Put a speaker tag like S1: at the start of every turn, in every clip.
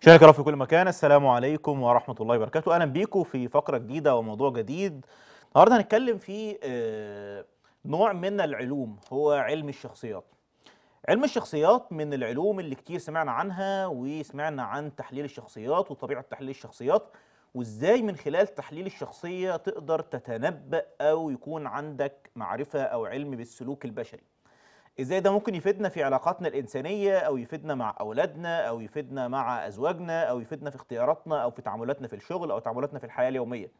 S1: شاهد في كل مكان السلام عليكم ورحمة الله وبركاته أهلا بيكم في فقرة جديدة وموضوع جديد النهاردة هنتكلم في آه، نوع من العلوم هو علم الشخصيات علم الشخصيات من العلوم اللي كتير سمعنا عنها وسمعنا عن تحليل الشخصيات وطبيعة تحليل الشخصيات وازاي من خلال تحليل الشخصية تقدر تتنبأ أو يكون عندك معرفة أو علم بالسلوك البشري ازاي ده ممكن يفيدنا في علاقاتنا الانسانيه او يفيدنا مع اولادنا او يفيدنا مع ازواجنا او يفيدنا في اختياراتنا او في تعاملاتنا في الشغل او تعاملاتنا في الحياه اليوميه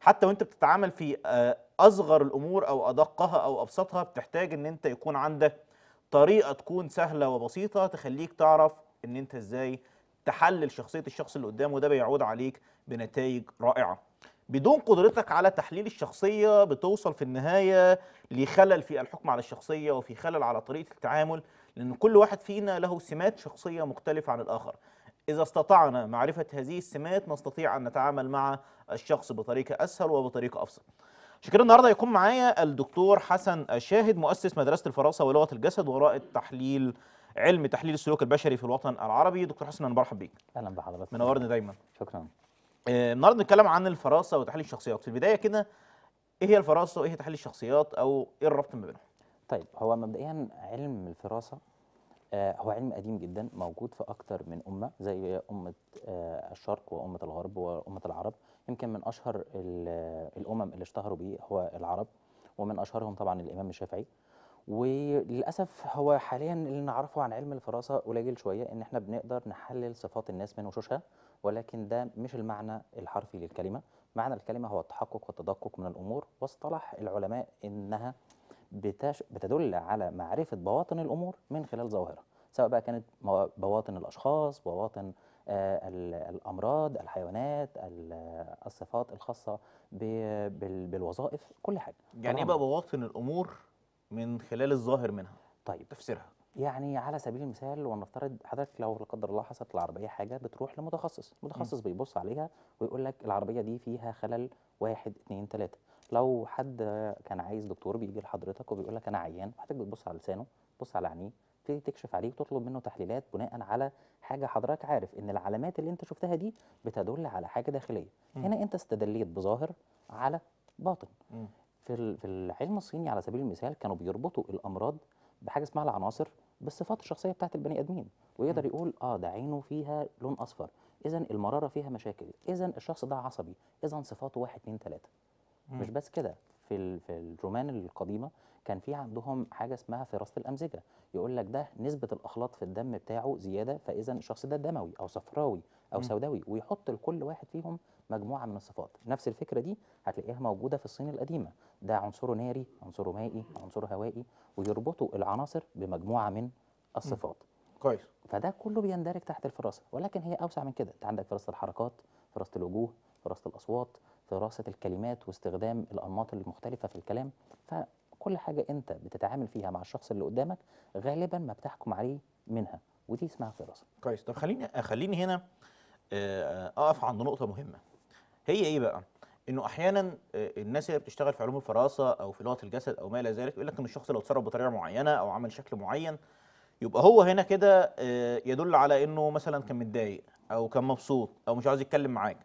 S1: حتى وانت بتتعامل في آه، اصغر الامور او ادقها او ابسطها بتحتاج ان انت يكون عندك طريقه تكون سهله وبسيطه تخليك تعرف ان انت ازاي تحلل شخصيه الشخص اللي قدامه ده بيعود عليك بنتائج رائعه بدون قدرتك على تحليل الشخصية بتوصل في النهاية لخلل في الحكم على الشخصية وفي خلل على طريقة التعامل لأن كل واحد فينا له سمات شخصية مختلفة عن الآخر إذا استطعنا معرفة هذه السمات نستطيع أن نتعامل مع الشخص بطريقة أسهل وبطريقة أفضل عشان كده النهارده هيكون معايا الدكتور حسن شاهد مؤسس مدرسة الفراسة ولغة الجسد ورائد تحليل علم تحليل السلوك البشري في الوطن العربي دكتور حسن أنا برحب بيك أهلا بحضرتك منورني دايما شكرا آه، النهارده نتكلم عن الفراسه وتحليل الشخصيات في البدايه كده ايه هي الفراسه وايه هي تحليل الشخصيات او ايه الربط ما بينهم طيب هو مبدئيا
S2: علم الفراسه آه، هو علم قديم جدا موجود في اكتر من امه زي امه آه، الشرق وامه الغرب وامه العرب يمكن من اشهر الامم اللي اشتهروا بيه هو العرب ومن اشهرهم طبعا الامام الشافعي وللاسف هو حاليا اللي نعرفه عن علم الفراسه قليل شويه ان احنا بنقدر نحلل صفات الناس من وشوشها ولكن ده مش المعنى الحرفي للكلمة معنى الكلمة هو التحقق والتدقق من الأمور واصطلح العلماء إنها بتش... بتدل على معرفة بواطن الأمور من خلال ظواهرها سواء بقى كانت بواطن الأشخاص بواطن آه الأمراض الحيوانات الصفات الخاصة بال... بالوظائف كل حاجة يعني إيه بقى بواطن الأمور من خلال الظاهر منها طيب تفسيرها يعني على سبيل المثال ولنفترض حضرتك لو لا قدر الله حصلت العربيه حاجه بتروح لمتخصص متخصص بيبص عليها ويقول لك العربيه دي فيها خلل واحد اتنين تلاته لو حد كان عايز دكتور بيجي لحضرتك وبيقول لك انا عيان حضرتك بتبص على لسانه بتبص على عينيه تبتدي تكشف عليه وتطلب منه تحليلات بناء على حاجه حضرتك عارف ان العلامات اللي انت شفتها دي بتدل على حاجه داخليه م. هنا انت استدليت بظاهر على باطن م. في في العلم الصيني على سبيل المثال كانوا بيربطوا الامراض بحاجه اسمها العناصر بالصفات الشخصيه بتاعت البني ادمين ويقدر يقول اه ده عينه فيها لون اصفر اذا المراره فيها مشاكل اذا الشخص ده عصبي اذا صفاته واحد اتنين تلاته مش بس كده في في الرومان القديمه كان في عندهم حاجه اسمها فراسه الامزجه يقول لك ده نسبه الاخلاط في الدم بتاعه زياده فاذا الشخص ده دموي او صفراوي او سوداوي ويحط لكل واحد فيهم مجموعه من الصفات نفس الفكره دي هتلاقيها موجوده في الصين القديمه ده عنصره ناري عنصره مائي عنصره هوائي ويربطوا العناصر بمجموعه من الصفات كويس فده كله بيندرج تحت الفراسه ولكن هي اوسع من كده انت عندك فراسه الحركات فراسه الوجوه فراسه الاصوات فراسه الكلمات واستخدام الانماط المختلفه في الكلام فكل حاجه انت بتتعامل فيها مع الشخص اللي قدامك
S1: غالبا ما بتحكم عليه منها ودي اسمها فراسه كويس طب خليني خليني هنا آه، آه، اقف عند نقطه مهمه هي ايه بقى؟ انه احيانا آه، الناس اللي بتشتغل في علوم الفراسه او في لغه الجسد او ما الى ذلك يقول لك ان الشخص لو اتصرف بطريقه معينه او عمل شكل معين يبقى هو هنا كده آه، يدل على انه مثلا كان متضايق او كان مبسوط او مش عاوز يتكلم معاك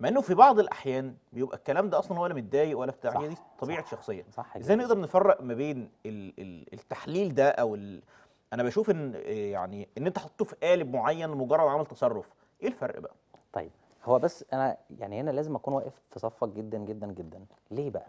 S1: مع انه في بعض الاحيان بيبقى الكلام ده اصلا ولا متضايق ولا بتاع هي دي طبيعه صح شخصيه صح ازاي نقدر نفرق ما بين التحليل ده او انا بشوف ان آه، يعني ان انت حطيته في قالب معين لمجرد عمل تصرف ايه الفرق بقى طيب هو بس انا يعني هنا لازم اكون واقف في صفك جدا جدا
S2: جدا ليه بقى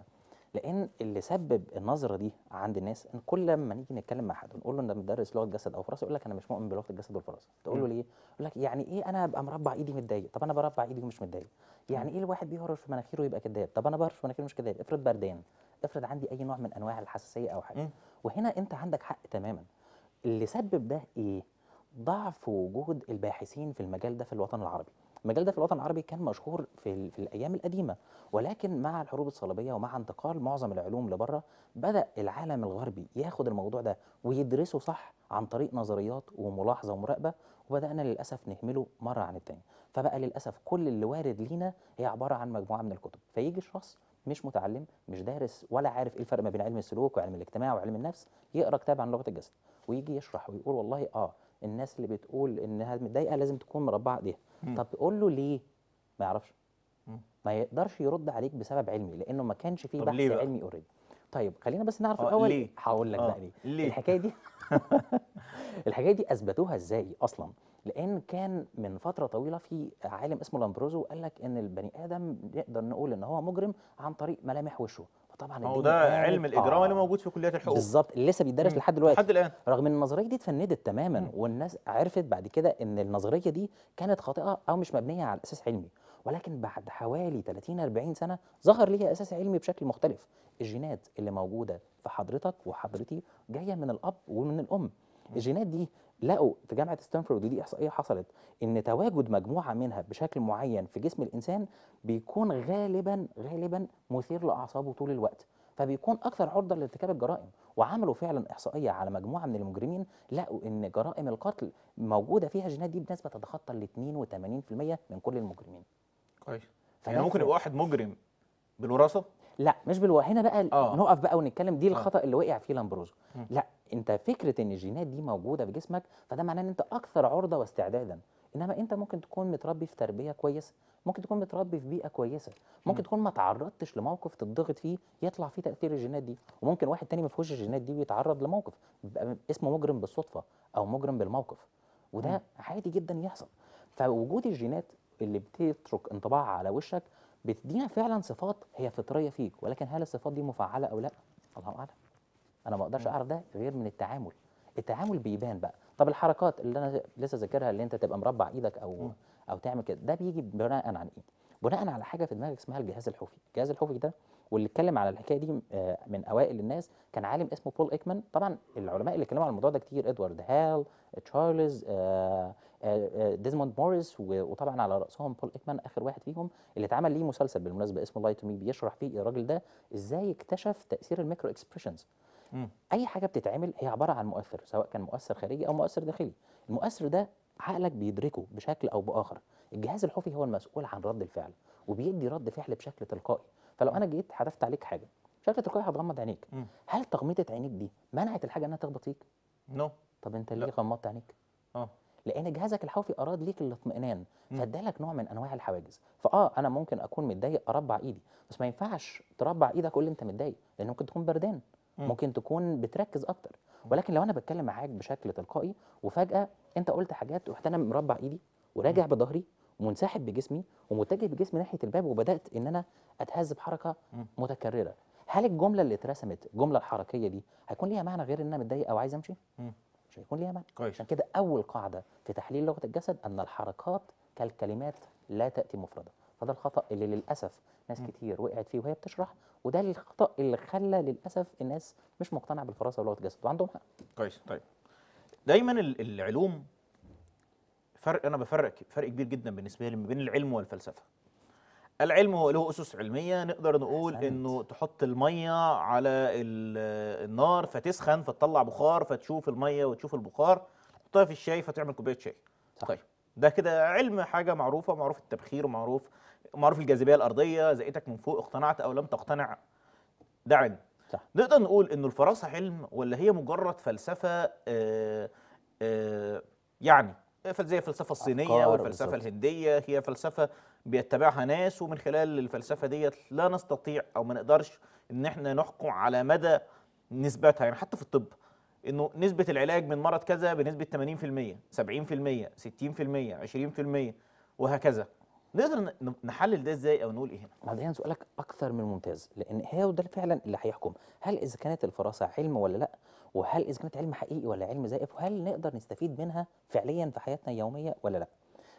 S2: لان اللي سبب النظره دي عند الناس ان كل لما نيجي نتكلم مع حد ونقول له انت مدرس لغه جسد او فرنسا يقول لك انا مش مؤمن بلغه الجسد والفرنسا تقول له ليه يقول لك يعني ايه انا ابقى مربع ايدي متضايق طب انا بربع ايدي ومش متضايق يعني ايه الواحد بيهرش في مناخيره يبقى كذاب طب انا بهرش في مناخيري مش كذاب افرض بردان افرض عندي اي نوع من انواع الحساسيه او حاجه وهنا انت عندك حق تماما اللي سبب ده ايه ضعف وجود الباحثين في المجال ده في الوطن العربي المجال ده في الوطن العربي كان مشهور في, في الأيام القديمة ولكن مع الحروب الصليبية ومع انتقال معظم العلوم لبره بدأ العالم الغربي ياخد الموضوع ده ويدرسه صح عن طريق نظريات وملاحظة ومراقبة وبدأنا للأسف نهمله مرة عن التاني فبقى للأسف كل اللي وارد لينا هي عبارة عن مجموعة من الكتب فيجي شخص مش متعلم مش دارس ولا عارف ايه الفرق ما بين علم السلوك وعلم الاجتماع وعلم النفس يقرا كتاب عن لغه الجسد ويجي يشرح ويقول والله اه الناس اللي بتقول انها متضايقه لازم تكون مربعه ايديها طب تقول له ليه ما يعرفش ما يقدرش يرد عليك بسبب علمي لانه ما كانش فيه بحث علمي اوريدي طيب خلينا بس نعرف آه، الاول هقول لك آه، بقى ليه, ليه؟ الحكايه دي الحكايه دي اثبتوها ازاي اصلا لان كان من فتره طويله في عالم اسمه لامبروزو قال لك ان البني ادم نقدر نقول ان هو مجرم عن طريق ملامح وشه
S1: طبعا هو ده علم الاجرام آه اللي موجود في كليات الحقوق بالظبط اللي لسه بيدرس لحد
S2: دلوقتي لحد الان رغم ان النظريه دي اتفندت تماما مم. والناس عرفت بعد كده ان النظريه دي كانت خاطئه او مش مبنيه على اساس علمي ولكن بعد حوالي 30 40 سنه ظهر ليها اساس علمي بشكل مختلف الجينات اللي موجوده في حضرتك وحضرتي جايه من الاب ومن الام الجينات دي لقوا في جامعه ستانفورد ودي احصائيه حصلت ان تواجد مجموعه منها بشكل معين في جسم الانسان بيكون غالبا غالبا مثير لاعصابه طول الوقت فبيكون اكثر عرضه لارتكاب الجرائم وعملوا فعلا احصائيه على مجموعه من المجرمين لقوا ان جرائم القتل موجوده فيها الجينات دي بنسبه تتخطى ال 82% من كل المجرمين
S1: كويس يعني ممكن يبقى واحد مجرم بالوراثه
S2: لا مش بالو هنا بقى آه. نقف بقى ونتكلم دي آه. الخطا آه. اللي وقع فيه لامبروزو لا انت فكره ان الجينات دي موجوده في جسمك فده معناه ان انت اكثر عرضه واستعدادا انما انت ممكن تكون متربي في تربيه كويسه ممكن تكون متربي في بيئه كويسه ممكن تكون ما تعرضتش لموقف تتضغط فيه يطلع فيه تاثير الجينات دي وممكن واحد تاني ما فيهوش الجينات دي ويتعرض لموقف يبقى اسمه مجرم بالصدفه او مجرم بالموقف وده عادي جدا يحصل فوجود الجينات اللي بتترك انطباع على وشك بتدينا فعلا صفات هي فطريه فيك ولكن هل الصفات دي مفعله او لا الله اعلم انا ما اقدرش اعرف ده غير من التعامل التعامل بيبان بقى طب الحركات اللي انا لسه ذاكرها اللي انت تبقى مربع ايدك او م. او تعمل كده ده بيجي بناء عن ايه بناء على حاجه في دماغك اسمها الجهاز الحوفي الجهاز الحوفي ده واللي اتكلم على الحكايه دي آه، من اوائل الناس كان عالم اسمه بول ايكمان طبعا العلماء اللي اتكلموا على الموضوع ده كتير ادوارد هال تشارلز آه، آه، آه، ديزموند موريس وطبعا على راسهم بول ايكمان اخر واحد فيهم اللي اتعمل ليه مسلسل بالمناسبه اسمه لايت مي بيشرح فيه الراجل ده ازاي اكتشف تاثير الميكرو اكسبريشنز اي حاجه بتتعمل هي عباره عن مؤثر سواء كان مؤثر خارجي او مؤثر داخلي المؤثر ده عقلك بيدركه بشكل او باخر الجهاز الحوفي هو المسؤول عن رد الفعل وبيدي رد فعل بشكل تلقائي فلو انا جيت حذفت عليك حاجه بشكل تلقائي هتغمض عينيك هل تغميضه عينيك دي منعت الحاجه انها تخبط فيك نو no. طب انت ليه غمضت عينيك اه لان جهازك الحوفي اراد ليك الاطمئنان فادالك نوع من انواع الحواجز فاه انا ممكن اكون متضايق اربع ايدي بس ما ينفعش تربع ايدك كل انت متضايق لان ممكن تكون بردان ممكن تكون بتركز اكتر ولكن لو انا بتكلم معاك بشكل تلقائي وفجاه انت قلت حاجات رحت انا مربع ايدي وراجع بظهري ومنسحب بجسمي ومتجه بجسمي ناحيه الباب وبدات ان انا اتهز بحركه متكرره هل الجمله اللي اترسمت الجمله الحركيه دي هيكون ليها معنى غير ان انا متضايق او عايز امشي مش هيكون ليها معنى كويس. عشان كده اول قاعده في تحليل لغه الجسد ان الحركات كالكلمات لا تاتي مفرده فده الخطا اللي للاسف ناس م. كتير وقعت فيه وهي بتشرح وده الخطا اللي خلى للاسف الناس مش مقتنعه بالفراسه ولغه الجسد وعندهم حق
S1: كويس طيب دايما العلوم فرق انا بفرق فرق كبير جدا بالنسبه لي ما بين العلم والفلسفه العلم هو له اسس علميه نقدر نقول انه تحط الميه على النار فتسخن فتطلع بخار فتشوف الميه وتشوف البخار تحطها في الشاي فتعمل كوبايه شاي صح. طيب ده كده علم حاجه معروفه معروف التبخير ومعروف معروف الجاذبيه الارضيه زقتك من فوق اقتنعت او لم تقتنع ده علم صح. نقدر نقول انه الفراسه علم ولا هي مجرد فلسفه آآ آه، آآ آه، يعني زي الفلسفه الصينيه والفلسفه بالزبط. الهنديه هي فلسفه بيتبعها ناس ومن خلال الفلسفه ديت لا نستطيع او ما نقدرش ان احنا نحكم على مدى نسبتها يعني حتى في الطب انه نسبه العلاج من مرض كذا بنسبه 80% 70% 60% 20% وهكذا نقدر نحلل ده ازاي او نقول ايه هنا؟ مبدئيا سؤالك اكثر من ممتاز
S2: لان هي وده فعلا اللي هيحكم هل اذا كانت الفراسه علم ولا لا؟ وهل اذا كانت علم حقيقي ولا علم زائف؟ وهل نقدر نستفيد منها فعليا في حياتنا اليوميه ولا لا؟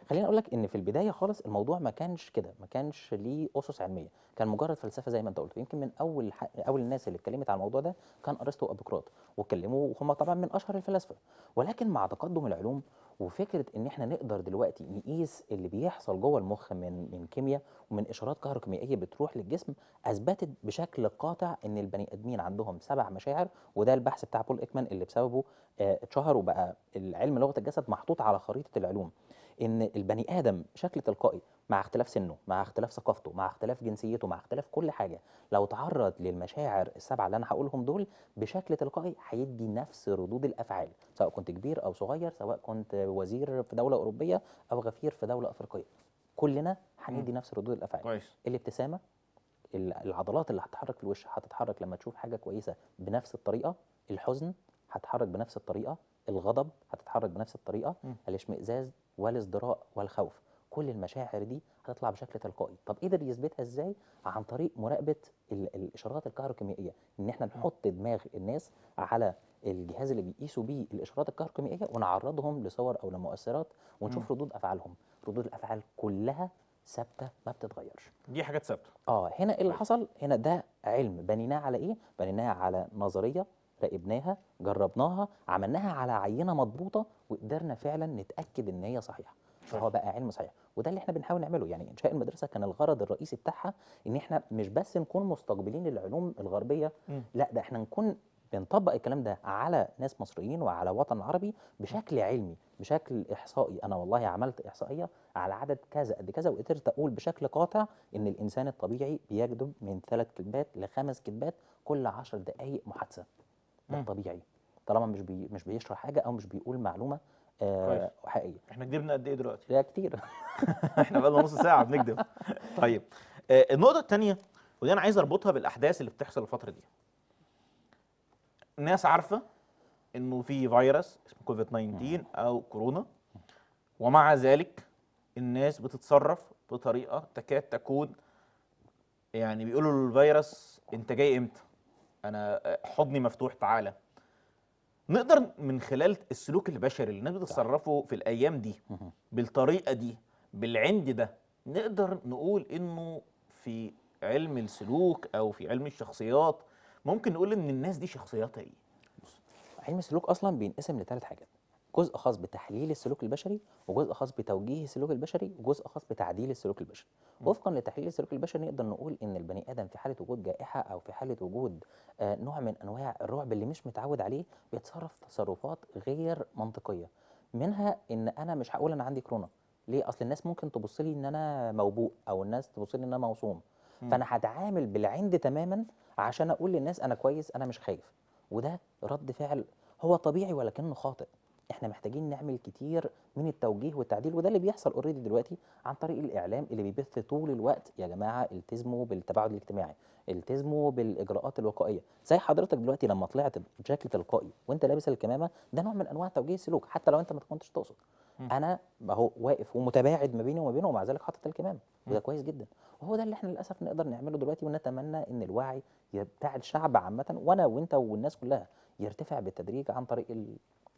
S2: خليني اقول لك ان في البدايه خالص الموضوع ما كانش كده ما كانش ليه اسس علميه كان مجرد فلسفه زي ما انت قلت يمكن من اول اول الناس اللي اتكلمت على الموضوع ده كان ارسطو وابوقراط واتكلموا وهم طبعا من اشهر الفلاسفه ولكن مع تقدم العلوم وفكره ان احنا نقدر دلوقتي نقيس اللي بيحصل جوه المخ من من كيمياء ومن اشارات كهروكيميائيه بتروح للجسم اثبتت بشكل قاطع ان البني ادمين عندهم سبع مشاعر وده البحث بتاع بول ايكمان اللي بسببه آه، اتشهر وبقى العلم لغه الجسد محطوط على خريطه العلوم ان البني ادم بشكل تلقائي مع اختلاف سنه مع اختلاف ثقافته مع اختلاف جنسيته مع اختلاف كل حاجه لو تعرض للمشاعر السبعه اللي انا هقولهم دول بشكل تلقائي هيدي نفس ردود الافعال سواء كنت كبير او صغير سواء كنت وزير في دوله اوروبيه او غفير في دوله افريقيه كلنا هندي نفس ردود الافعال كويس الابتسامه العضلات اللي هتتحرك في الوش هتتحرك لما تشوف حاجه كويسه بنفس الطريقه الحزن هتتحرك بنفس الطريقه الغضب هتتحرك بنفس الطريقه الاشمئزاز والازدراء والخوف كل المشاعر دي هتطلع بشكل تلقائي طب قدر يثبتها ازاي عن طريق مراقبه الاشارات الكهروكيميائيه ان احنا نحط دماغ الناس على الجهاز اللي بيقيسوا بيه الاشارات الكهروكيميائيه ونعرضهم لصور او لمؤثرات ونشوف م. ردود افعالهم ردود الافعال كلها ثابته ما بتتغيرش
S1: دي حاجات ثابته
S2: اه هنا ايه اللي طيب. حصل هنا ده علم بنيناه على ايه بنيناه على نظريه راقبناها جربناها عملناها على عينه مضبوطه وقدرنا فعلا نتاكد ان هي صحيحه فهو بقى علم صحيح وده اللي احنا بنحاول نعمله يعني انشاء المدرسه كان الغرض الرئيسي بتاعها ان احنا مش بس نكون مستقبلين العلوم الغربيه م. لا ده احنا نكون بنطبق الكلام ده على ناس مصريين وعلى وطن عربي بشكل علمي بشكل احصائي انا والله عملت احصائيه على عدد كذا قد كذا وقدرت اقول بشكل قاطع ان الانسان الطبيعي بيجذب من ثلاث كذبات لخمس كذبات كل عشر دقائق محادثه طبيعي طالما مش بي
S1: مش بيشرح حاجه او مش بيقول معلومه آه حقيقيه احنا كدبنا قد ايه دلوقتي لا كتير
S2: احنا بقالنا نص ساعه بنكدب
S1: طيب آه النقطه الثانيه ودي انا عايز اربطها بالاحداث اللي بتحصل الفتره دي الناس عارفه انه في فيروس اسمه كوفيد 19 او كورونا ومع ذلك الناس بتتصرف بطريقه تكاد تكون يعني بيقولوا للفيروس انت جاي امتى انا آه، حضني مفتوح تعالى نقدر من خلال السلوك البشري اللي الناس بتتصرفه في الايام دي بالطريقه دي بالعند ده نقدر نقول انه في علم السلوك او في علم الشخصيات ممكن نقول ان الناس دي شخصياتها ايه علم السلوك
S2: اصلا بينقسم لثلاث حاجات جزء خاص بتحليل السلوك البشري وجزء خاص بتوجيه السلوك البشري وجزء خاص بتعديل السلوك البشري وفقا لتحليل السلوك البشري نقدر نقول ان البني ادم في حاله وجود جائحه او في حاله وجود آه، نوع من انواع الرعب اللي مش متعود عليه بيتصرف تصرفات غير منطقيه منها ان انا مش هقول انا عندي كورونا ليه اصل الناس ممكن تبص لي ان انا موبوء او الناس تبص لي ان انا موصوم فانا هتعامل بالعند تماما عشان اقول للناس انا كويس انا مش خايف وده رد فعل هو طبيعي ولكنه خاطئ احنا محتاجين نعمل كتير من التوجيه والتعديل وده اللي بيحصل اوريدي دلوقتي عن طريق الاعلام اللي بيبث طول الوقت يا جماعه التزموا بالتباعد الاجتماعي التزموا بالاجراءات الوقائيه زي حضرتك دلوقتي لما طلعت بشكل تلقائي وانت لابس الكمامه ده نوع من انواع توجيه السلوك حتى لو انت ما كنتش تقصد انا اهو واقف ومتباعد ما بيني وما بينه ومع ذلك حاطط الكمامه وده كويس جدا وهو ده اللي احنا للاسف نقدر نعمله دلوقتي ونتمنى ان الوعي بتاع الشعب عامه وانا وانت والناس كلها يرتفع بالتدريج عن طريق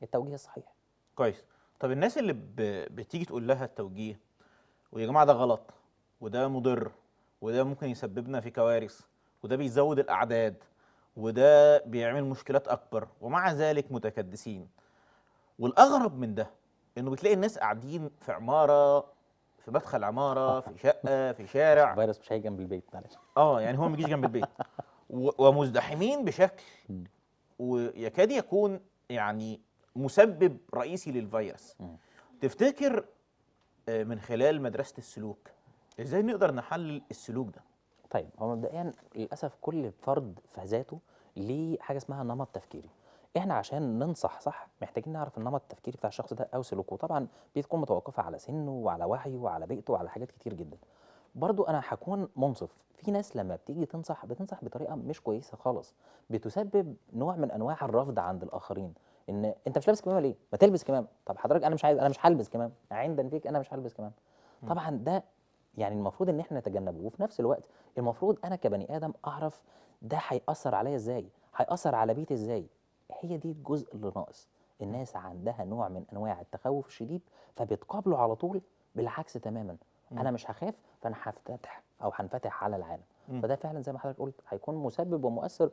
S1: التوجيه الصحيح كويس طب الناس اللي بتيجي تقول لها التوجيه ويا جماعه ده غلط وده مضر وده ممكن يسببنا في كوارث وده بيزود الاعداد وده بيعمل مشكلات اكبر ومع ذلك متكدسين والاغرب من ده انه بتلاقي الناس قاعدين في عماره في مدخل عماره في شقه في شارع الفيروس مش هيجي جنب البيت معلش اه يعني هو ما بيجيش جنب البيت ومزدحمين بشكل ويكاد يكون يعني مسبب رئيسي للفيروس تفتكر آه، من خلال مدرسه السلوك ازاي نقدر نحلل السلوك ده طيب هو مبدئيا للاسف
S2: كل فرد في ذاته ليه حاجه اسمها نمط تفكيري احنا عشان ننصح صح محتاجين نعرف النمط التفكيري بتاع الشخص ده او سلوكه طبعا بتكون متوقفه على سنه وعلى وعيه وعلى بيئته وعلى حاجات كتير جدا برضو انا هكون منصف في ناس لما بتيجي تنصح بتنصح بطريقه مش كويسه خالص بتسبب نوع من انواع الرفض عند الاخرين ان انت مش لابس كمامه ليه؟ ما تلبس كمامه، طب حضرتك انا مش عايز انا مش هلبس كمامه، عند فيك انا مش هلبس كمامه. طبعا ده يعني المفروض ان احنا نتجنبه وفي نفس الوقت المفروض انا كبني ادم اعرف ده هيأثر عليا ازاي؟ هيأثر على بيتي ازاي؟ هي دي الجزء اللي ناقص، الناس عندها نوع من انواع التخوف الشديد فبيتقابلوا على طول بالعكس تماما، انا مش هخاف فانا هفتتح او هنفتح على العالم. فده فعلا زي ما حضرتك قلت هيكون مسبب ومؤثر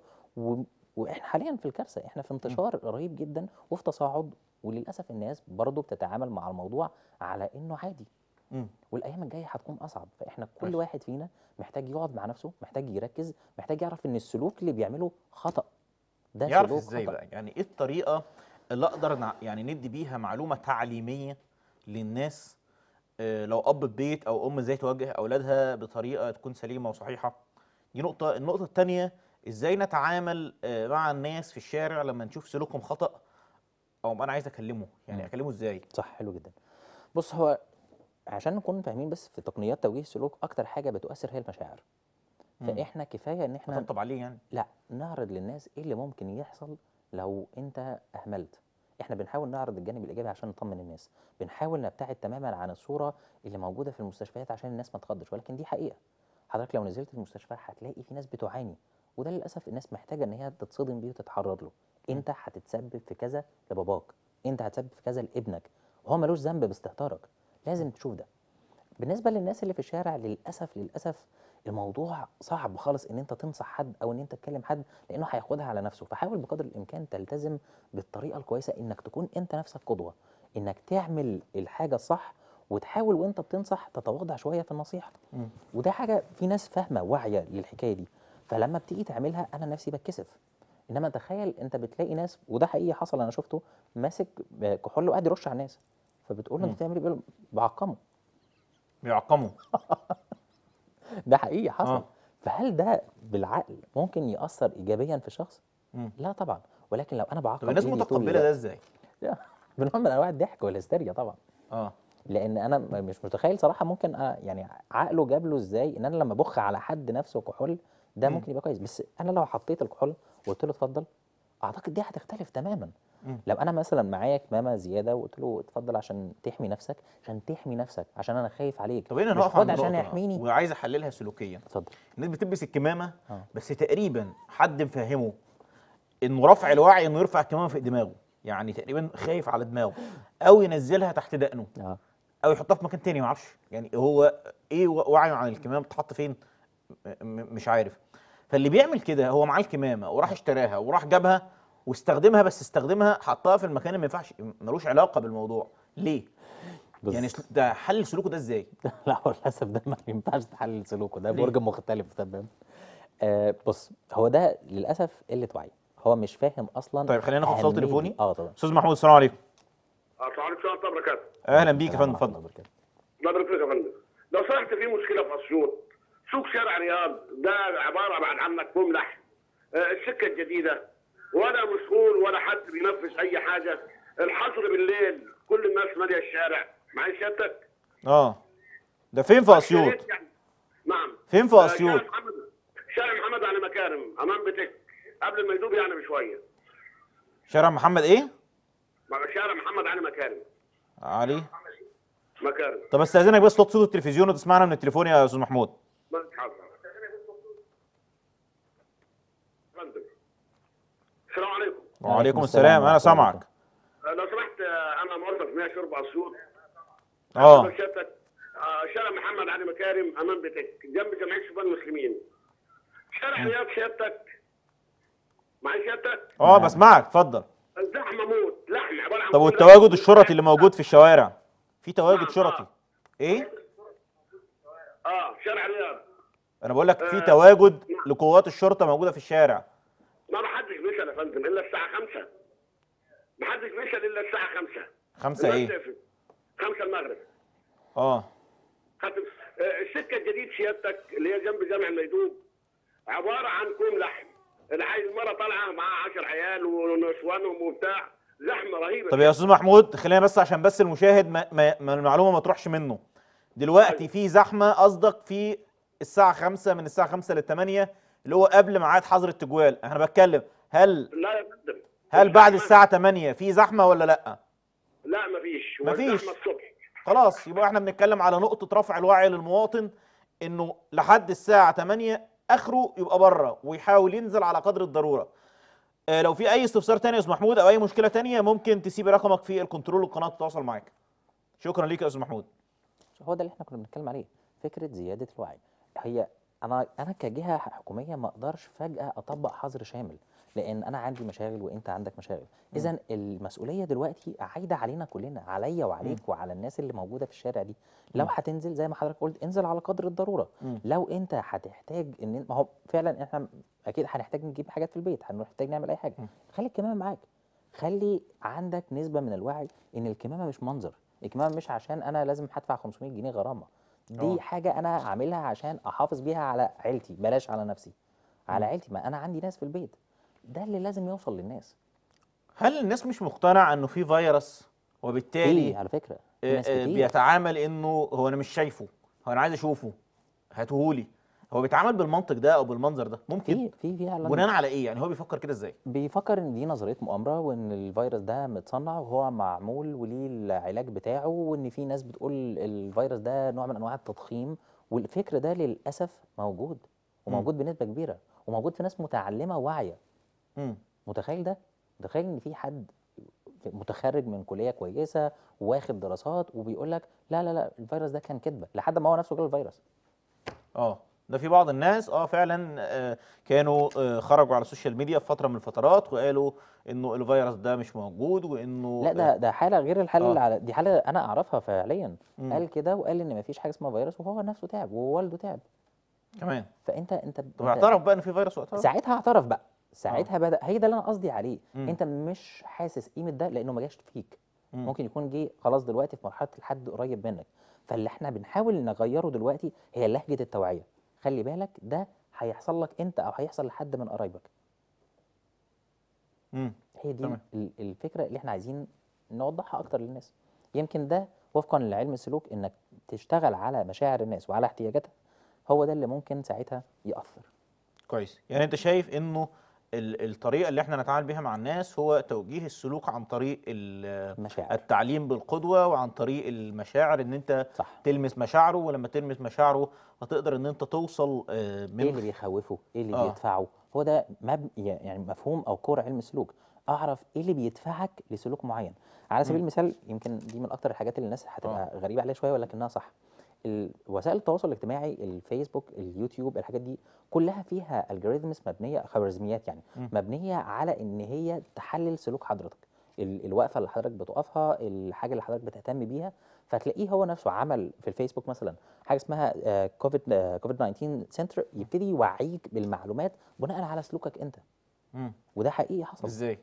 S2: واحنا حاليا في الكارثه احنا في انتشار رهيب جدا وفي تصاعد وللاسف الناس برضو بتتعامل مع الموضوع على انه عادي مم. والايام الجايه هتكون اصعب فاحنا كل ماشي. واحد فينا محتاج يقعد مع نفسه محتاج يركز محتاج يعرف ان السلوك اللي بيعمله خطا
S1: ده يعرف سلوك ازاي خطأ. بقى يعني ايه الطريقه اللي اقدر يعني ندي بيها معلومه تعليميه للناس آه، لو اب بيت او ام ازاي توجه اولادها بطريقه تكون سليمه وصحيحه دي نقطه النقطه الثانيه ازاي نتعامل آه، مع الناس في الشارع لما نشوف سلوكهم خطا او انا عايز اكلمه يعني اكلمه ازاي صح حلو جدا بص هو عشان
S2: نكون فاهمين بس في تقنيات توجيه السلوك اكتر حاجه بتؤثر هي المشاعر فاحنا كفايه ان احنا نطبطب عليه يعني لا نعرض للناس ايه اللي ممكن يحصل لو انت اهملت احنا بنحاول نعرض الجانب الايجابي عشان نطمن الناس بنحاول نبتعد تماما عن الصوره اللي موجوده في المستشفيات عشان الناس ما تخضش ولكن دي حقيقه حضرتك لو نزلت المستشفى هتلاقي في ناس بتعاني وده للاسف الناس محتاجه ان هي تتصدم بيه وتتحرر له انت هتتسبب في كذا لباباك انت هتسبب في كذا لابنك وهو ملوش ذنب باستهتارك لازم تشوف ده بالنسبه للناس اللي في الشارع للاسف للاسف الموضوع صعب خالص ان انت تنصح حد او ان انت تكلم حد لانه هياخدها على نفسه فحاول بقدر الامكان تلتزم بالطريقه الكويسه انك تكون انت نفسك قدوه انك تعمل الحاجه الصح وتحاول وانت بتنصح تتواضع شويه في النصيحه وده حاجه في ناس فاهمه واعيه للحكايه دي فلما بتيجي تعملها انا نفسي بتكسف انما تخيل انت بتلاقي ناس وده حقيقي حصل انا شفته ماسك آه، كحول وقاعد يرش على الناس فبتقول له انت بتعمل ايه بعقمه بيعقمه ده حقيقي حصل آه. فهل ده بالعقل ممكن ياثر ايجابيا في شخص لا طبعا ولكن لو انا بعقم الناس متقبله ده ازاي من من انواع الضحك والهستيريا طبعا اه لان انا مش متخيل صراحه ممكن آه، يعني عقله جاب له ازاي ان انا لما بخ على حد نفسه كحول ده ممكن يبقى كويس بس انا لو حطيت الكحول وقلت له اتفضل اعتقد دي هتختلف تماما لو انا مثلا معايا كمامه زياده وقلت له اتفضل عشان تحمي نفسك عشان تحمي نفسك عشان انا خايف
S1: عليك طب هنا إيه نقف عند عشان يحميني وعايز احللها سلوكيا اتفضل الناس بتلبس الكمامه آه. بس تقريبا حد مفهمه انه رفع الوعي انه يرفع الكمامه في دماغه يعني تقريبا خايف على دماغه او ينزلها تحت دقنه آه. او يحطها في مكان تاني ما اعرفش يعني هو ايه وعيه عن الكمامه بتتحط فين مش عارف فاللي بيعمل كده هو معاه الكمامه وراح اشتراها وراح جابها واستخدمها بس استخدمها حطها في المكان اللي ما ينفعش ملوش علاقه بالموضوع ليه؟ بس يعني ده حل سلوكه ده ازاي؟ لا هو للاسف ده ما ينفعش تحلل سلوكه ده برج مختلف تمام آه
S2: بص هو ده للاسف قله وعي هو مش فاهم اصلا طيب خلينا ناخد صوت تليفوني اه طبعا استاذ
S1: محمود السلام عليكم
S3: وعليكم آه، السلام ورحمه الله وبركاته
S1: اهلا بيك يا فندم اتفضل الله
S3: يبارك فيك يا فندم لو سمحت في مشكله في اسيوط سوق شارع رياض ده عباره بعد عنك مملح آه، السكه الجديده ولا مسؤول ولا حد بينفذ اي حاجه الحظر بالليل كل الناس ماليه الشارع معي سيادتك
S1: اه ده فين في اسيوط؟
S3: يعني. نعم
S1: فين في آه، اسيوط؟
S3: شارع محمد على مكارم امام بيتك قبل ما يدوب يعني بشويه
S1: شارع محمد ايه؟
S3: شارع محمد علي مكارم علي مكارم
S1: طب استاذنك بس تطفي التلفزيون وتسمعنا من التليفون يا استاذ محمود من تحضر السلام عليكم وعليكم السلام انا سامعك
S3: أه، لو سمحت أه، انا موظف مياه شرب اسيوط أه،, اه شارع محمد علي مكارم امام بيتك جنب جمعيه شبان المسلمين شارع رياض شفتك معايا شفتك اه بسمعك اتفضل الزحمه موت لحم
S1: عباره عن طب والتواجد الشرطي اللي موجود في الشوارع في تواجد آه. شرطي ايه؟
S3: اه شارع رياض
S1: انا بقول لك في آه، تواجد نعم. لقوات الشرطه موجوده في الشارع
S3: ما محدش مثل يا فندم الا الساعه 5 محدش مثل الا الساعه 5 5 ايه 5 المغرب اه خدت آه، السكه الجديد سيادتك اللي هي جنب جامع الميدوب عباره عن كوم لحم العيل المره طالعه معاها 10 عيال ونسوانهم وبتاع زحمه رهيبه طب يا استاذ
S1: محمود خلينا بس عشان بس المشاهد ما, ما المعلومه ما تروحش منه دلوقتي طيب. في زحمه قصدك في الساعه 5 من الساعه 5 لل 8 اللي هو قبل ميعاد حظر التجوال انا بتكلم هل
S3: لا يا فندم هل
S1: بعد الساعه 8 في زحمه ولا لا
S3: لا مفيش مفيش
S1: خلاص يبقى احنا بنتكلم على نقطه رفع الوعي للمواطن انه لحد الساعه 8 اخره يبقى بره ويحاول ينزل على قدر الضروره اه لو في اي استفسار تاني يا استاذ محمود او اي مشكله تانية ممكن تسيب رقمك في الكنترول القناة تتواصل معاك شكرا ليك يا استاذ محمود هو ده اللي احنا
S2: كنا بنتكلم عليه فكره زياده الوعي هي انا انا كجهه حكوميه ما اقدرش فجاه اطبق حظر شامل لان انا عندي مشاغل وانت عندك مشاغل اذا المسؤوليه دلوقتي عايده علينا كلنا عليا وعليك م. وعلى الناس اللي موجوده في الشارع دي لو هتنزل زي ما حضرتك قلت انزل على قدر الضروره م. لو انت هتحتاج ان ما هو فعلا احنا اكيد هنحتاج نجيب حاجات في البيت هنحتاج نعمل اي حاجه م. خلي الكمامه معاك خلي عندك نسبه من الوعي ان الكمامه مش منظر الكمامه مش عشان انا لازم هدفع 500 جنيه غرامه دي أوه. حاجه انا هعملها عشان احافظ بيها على عيلتي بلاش على نفسي على م. عيلتي ما انا عندي ناس في البيت ده اللي لازم يوصل للناس
S1: هل الناس مش مقتنعه انه في فيروس وبالتالي إيه على فكره آه، ناس آه، كتير. بيتعامل انه هو انا مش شايفه هو انا عايز اشوفه هاتهولي هو بيتعامل بالمنطق ده او بالمنظر ده ممكن في في بناء على ايه يعني هو بيفكر كده ازاي بيفكر ان دي نظريه مؤامره وان الفيروس ده
S2: متصنع وهو معمول وليه العلاج بتاعه وان في ناس بتقول الفيروس ده نوع من انواع التضخيم والفكر ده للاسف موجود وموجود بنسبه كبيره وموجود في ناس متعلمه واعيه متخيل ده متخيل ان في حد متخرج من كليه كويسه واخد دراسات وبيقول لك لا لا لا الفيروس ده كان كذبه لحد ما هو نفسه جاله الفيروس
S1: اه ده في بعض الناس اه فعلا آه، كانوا آه، خرجوا على السوشيال ميديا في فتره من الفترات وقالوا انه الفيروس ده مش موجود وانه لا ده آه، ده
S2: حاله غير الحاله آه. اللي على دي حاله انا اعرفها فعليا مم. قال كده وقال ان ما فيش حاجه اسمها فيروس وهو نفسه تعب ووالده تعب كمان فانت انت طب اعترف بقى ان في فيروس وقتها ساعتها اعترف بقى ساعتها آه. بدا هي ده اللي انا قصدي عليه مم. انت مش حاسس قيمه ده لانه ما جاش فيك مم. ممكن يكون جه خلاص دلوقتي في مرحله حد قريب منك فاللي احنا بنحاول نغيره دلوقتي هي لهجه التوعيه خلي بالك ده هيحصل لك انت او هيحصل لحد من قرايبك امم هي دي الفكره اللي احنا عايزين نوضحها اكتر للناس يمكن ده وفقا لعلم السلوك انك تشتغل على مشاعر الناس وعلى احتياجاتها هو ده اللي ممكن ساعتها
S1: ياثر كويس يعني انت شايف انه الطريقه اللي احنا نتعامل بيها مع الناس هو توجيه السلوك عن طريق المشاعر. التعليم بالقدوه وعن طريق المشاعر ان انت صح. تلمس مشاعره ولما تلمس مشاعره هتقدر ان انت توصل آه، إيه من ايه اللي بيخوفه ايه اللي آه. بيدفعه
S2: هو ده مب... يعني مفهوم او كور علم السلوك اعرف ايه اللي بيدفعك لسلوك معين على سبيل المثال يمكن دي من اكتر الحاجات اللي الناس هتبقى آه. غريبه عليها شويه ولكنها صح وسائل التواصل الاجتماعي الفيسبوك اليوتيوب الحاجات دي كلها فيها الجوريزمز مبنيه خوارزميات يعني مبنيه على ان هي تحلل سلوك حضرتك الوقفه اللي حضرتك بتقفها الحاجه اللي حضرتك بتهتم بيها فتلاقيه هو نفسه عمل في الفيسبوك مثلا حاجه اسمها كوفيد كوفيد 19 سنتر يبتدي يوعيك بالمعلومات بناء على سلوكك انت وده حقيقي حصل ازاي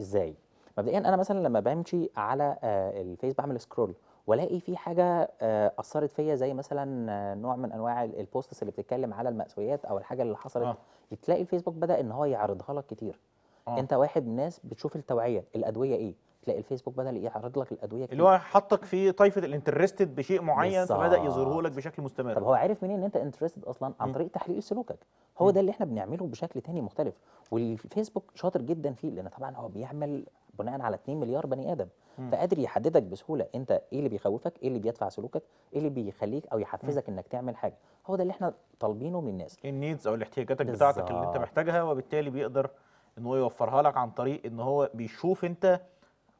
S2: ازاي مبدئيا انا مثلا لما بمشي على آه، الفيس بعمل سكرول والاقي في حاجه آه، اثرت فيا زي مثلا آه، نوع من انواع البوستس اللي بتتكلم على المأساويات او الحاجه اللي حصلت آه. تلاقي الفيسبوك بدا ان هو يعرضها لك كتير آه. انت واحد من الناس بتشوف التوعيه الادويه ايه تلاقي الفيسبوك بدا يعرض لك الادويه كتير. اللي هو
S1: حطك في طائفه الانترستد بشيء معين فبدا يظهره
S2: لك بشكل مستمر طب هو عارف منين ان انت انترستد اصلا عن طريق تحليل سلوكك هو م. ده اللي احنا بنعمله بشكل تاني مختلف والفيسبوك شاطر جدا فيه لان طبعا هو بيعمل بناء على 2 مليار بني ادم م. فقادر يحددك بسهوله انت ايه اللي بيخوفك ايه اللي بيدفع سلوكك ايه اللي بيخليك او يحفزك م. انك تعمل حاجه هو ده اللي احنا طالبينه من الناس
S1: النيدز او الاحتياجاتك بتاعتك اللي انت محتاجها وبالتالي بيقدر ان هو يوفرها لك عن طريق ان هو بيشوف انت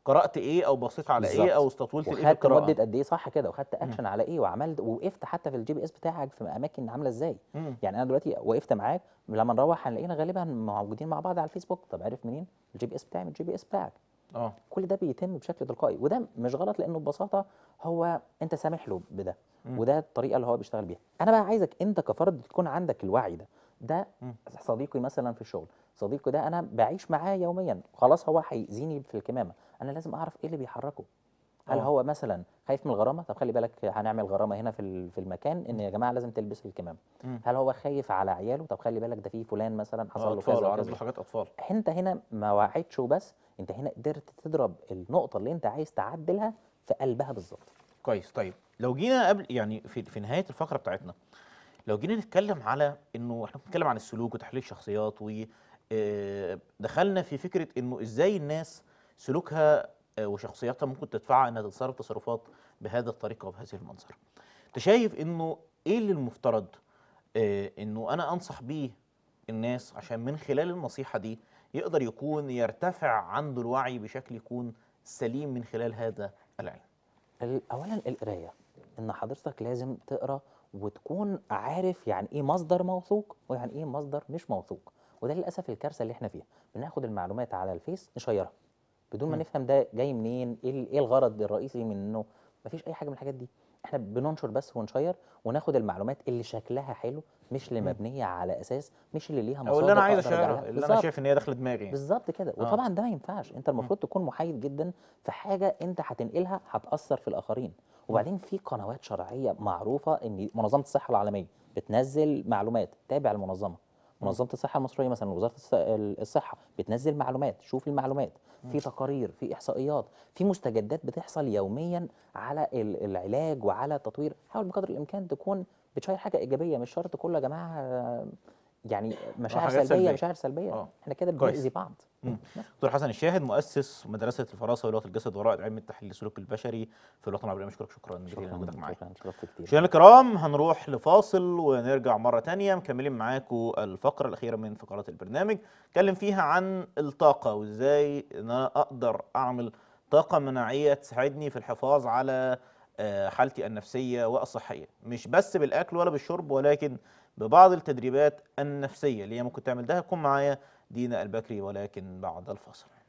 S1: قرات ايه او بصيت على بالزبط. ايه او استطولت ايه في القراءه مده
S2: قد ايه صح كده وخدت اكشن على ايه وعملت وقفت حتى في الجي بي اس بتاعك في اماكن عامله ازاي مم. يعني انا دلوقتي وقفت معاك لما نروح هنلاقينا غالبا موجودين مع بعض على الفيسبوك طب عرف منين الجي بي اس بتاعي من الجي بي اس بتاعك اه كل ده بيتم بشكل تلقائي وده مش غلط لانه ببساطه هو انت سامح له بده مم. وده الطريقه اللي هو بيشتغل بيها انا بقى عايزك انت كفرد تكون عندك الوعي ده ده صديقي مثلا في الشغل صديقي ده انا بعيش معاه يوميا خلاص هو هيأذيني في الكمامه انا لازم اعرف ايه اللي بيحركه هل آه. هو مثلا خايف من الغرامه طب خلي بالك هنعمل غرامه هنا في في المكان ان يا جماعه لازم تلبس الكمامه هل هو خايف على عياله طب خلي بالك ده في فلان مثلا حصل آه، له كذا اطفال حاجات اطفال انت هنا ما وعدتش وبس انت هنا قدرت تضرب
S1: النقطه اللي انت عايز تعدلها في قلبها بالظبط كويس طيب لو جينا قبل يعني في في نهايه الفقره بتاعتنا لو جينا نتكلم على انه احنا بنتكلم عن السلوك وتحليل الشخصيات و آه، دخلنا في فكره انه ازاي الناس سلوكها آه، وشخصياتها ممكن تدفعها انها تتصرف تصرفات بهذا الطريقه وبهذه المنظر. انت شايف انه ايه اللي المفترض آه، انه انا انصح بيه الناس عشان من خلال النصيحه دي يقدر يكون يرتفع عنده الوعي بشكل يكون سليم من خلال هذا العلم. اولا القرايه ان حضرتك لازم
S2: تقرا وتكون عارف يعني ايه مصدر موثوق ويعني ايه مصدر مش موثوق. وده للاسف الكارثه اللي احنا فيها بناخد المعلومات على الفيس نشيرها بدون ما نفهم ده جاي منين ايه, إيه الغرض الرئيسي من انه مفيش اي حاجه من الحاجات دي احنا بننشر بس ونشير وناخد المعلومات اللي شكلها حلو مش اللي مبنيه على اساس مش اللي ليها مصادر او اللي انا عايز اشيرها اللي انا شايف ان هي
S1: داخله دماغي يعني. بالظبط كده آه. وطبعا
S2: ده ما ينفعش انت المفروض تكون محايد جدا في حاجه انت هتنقلها هتاثر في الاخرين وبعدين في قنوات شرعيه معروفه ان منظمه الصحه العالميه بتنزل معلومات تابع المنظمه منظمه الصحه المصريه مثلا وزاره الصحه بتنزل معلومات شوف المعلومات في تقارير في احصائيات في مستجدات بتحصل يوميا على العلاج وعلى التطوير حاول بقدر الامكان تكون بتشير حاجه ايجابيه مش شرط كله يا جماعه يعني مشاعر سلبيه, سلبية مشاعر سلبيه أوه. احنا كده بنأذي بعض
S1: دكتور حسن الشاهد مؤسس مدرسه الفراسه ولغه الجسد ورائد علم التحليل السلوك البشري في الوطن العربي اشكرك شكرا جزيلا لوجودك معايا شكرا الكرام هنروح لفاصل ونرجع مره ثانيه مكملين معاكم الفقره الاخيره من فقرات البرنامج اتكلم فيها عن الطاقه وازاي انا اقدر اعمل طاقه مناعيه تساعدني في الحفاظ على آه، حالتي النفسيه والصحيه مش بس بالاكل ولا بالشرب ولكن ببعض التدريبات النفسيه اللي هي ممكن تعمل ده هتكون معايا دينا البكري ولكن بعد الفاصل